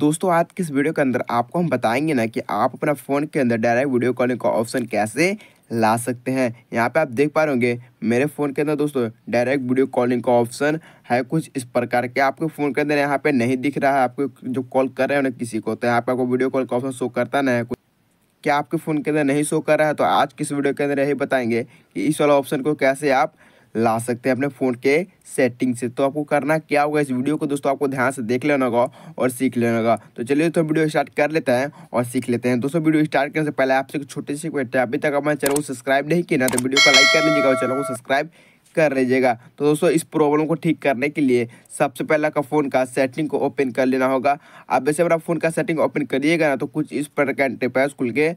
दोस्तों आज किस वीडियो के अंदर आपको हम बताएंगे ना कि आप अपना फ़ोन के अंदर डायरेक्ट वीडियो कॉलिंग का ऑप्शन कैसे ला सकते हैं यहाँ पे आप देख पा रहे होंगे मेरे फ़ोन के अंदर दोस्तों डायरेक्ट वीडियो कॉलिंग का ऑप्शन है कुछ इस प्रकार के आपके फ़ोन के अंदर यहाँ पे नहीं दिख रहा है आपको जो कॉल कर रहे हो ना किसी को तो यहाँ पर आपको वीडियो कॉल का ऑप्शन शो करता ना है क्या आपके फ़ोन के अंदर नहीं शो कर रहा है तो आज किस वीडियो के अंदर यही बताएंगे कि इस वाला ऑप्शन को कैसे आप ला सकते हैं अपने फ़ोन के सेटिंग से तो आपको करना क्या होगा इस वीडियो को दोस्तों आपको ध्यान से देख लेना होगा और सीख लेना होगा तो चलिए दोस्तों वीडियो स्टार्ट कर लेते हैं और सीख लेते हैं दोस्तों वीडियो स्टार्ट करने से पहले आपसे एक छोटी सी क्वेश्चन अभी तक हमारे चैनल को सब्सक्राइब नहीं किया ना तो वीडियो को लाइक कर लीजिएगा और चैनल को सब्सक्राइब कर लीजिएगा तो दोस्तों इस प्रॉब्लम को ठीक करने के लिए सबसे पहले आपका फ़ोन का सेटिंग को ओपन कर लेना होगा अब वैसे अपना फ़ोन का सेटिंग ओपन करिएगा ना तो कुछ इस प्रकार का इंटरफेस खुल के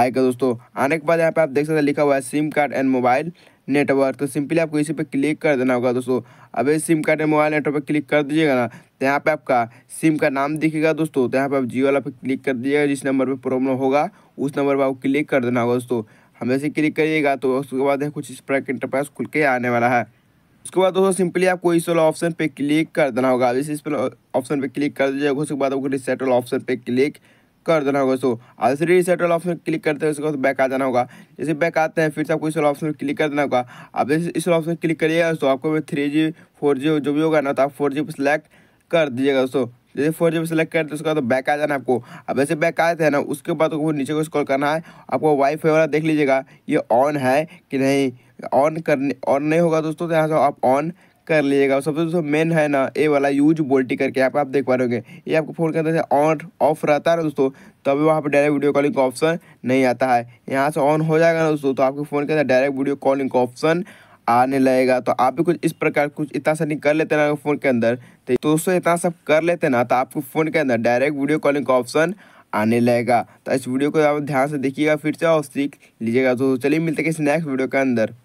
आएगा दोस्तों आने के बाद यहाँ पे आप देख सकते हैं लिखा हुआ है SIM card and mobile network तो सिंपली आपको इसी पर क्लिक कर देना होगा दोस्तों अब इस सिम कार्ड मोबाइल नेटवर्क पर क्लिक कर दीजिएगा ना तो यहाँ पे आपका सिम का नाम दिखेगा दोस्तों तो यहाँ पे आप जियो वाला पे क्लिक कर दीजिएगा जिस नंबर पे प्रॉब्लम होगा उस नंबर पर आपको क्लिक कर देना होगा दोस्तों हमें क्लिक करिएगा तो उसके बाद कुछ इस प्रकार के इंटरप्राइज खुल के आने वाला है उसके बाद दोस्तों सिंपली आपको इस वाला ऑप्शन पर क्लिक कर देना होगा अब इस पर ऑप्शन पर क्लिक कर दीजिएगा उसके बाद आपको रिसेट वाला ऑप्शन पर क्लिक कर देना होगा आज से रिसेट वाला ऑप्शन क्लिक करते हैं उसके बाद बैक आ जाना होगा जैसे बैक आते हैं फिर से आपको इस वाला ऑप्शन क्लिक कर देना होगा आप इस वाला ऑप्शन क्लिक करिएगा तो आपको थ्री जी फोर जी जो भी होगा ना तो आप फोर जी सेलेक्ट कर दीजिएगा दोस्तों जैसे फोर जी सेलेक्ट करते उसके बाद तो बैक आ जाना आपको अब जैसे बैक आते हैं ना उसके बाद वो नीचे को स्कॉल करना है आपको वाईफाई वाला देख लीजिएगा ये ऑन है कि नहीं ऑन करने ऑन नहीं होगा दोस्तों तो यहाँ से आप ऑन कर लीजिएगा सबसे जो मेन है ना ए वाला यूज बोल्टी करके यहाँ पर आप देख पा रहे होंगे ये आपको फ़ोन के अंदर से ऑन ऑफ रहता है ना दोस्तों तभी वहाँ पर डायरेक्ट वीडियो कॉलिंग का ऑप्शन नहीं आता है यहाँ से ऑन हो जाएगा ना दोस्तों तो आपके फ़ोन के अंदर डायरेक्ट वीडियो कॉलिंग का ऑप्शन आने लगेगा तो आप भी कुछ इस प्रकार कुछ इतना सा नहीं कर लेते ना फ़ोन के अंदर तो दोस्तों इतना सब कर लेते ना तो आपको फ़ोन के अंदर डायरेक्ट वीडियो कॉलिंग का ऑप्शन आने लगेगा तो इस वीडियो को आप ध्यान से देखिएगा फिर से और सीख लीजिएगा तो चलिए मिलते हैं किसी नेक्स्ट वीडियो के अंदर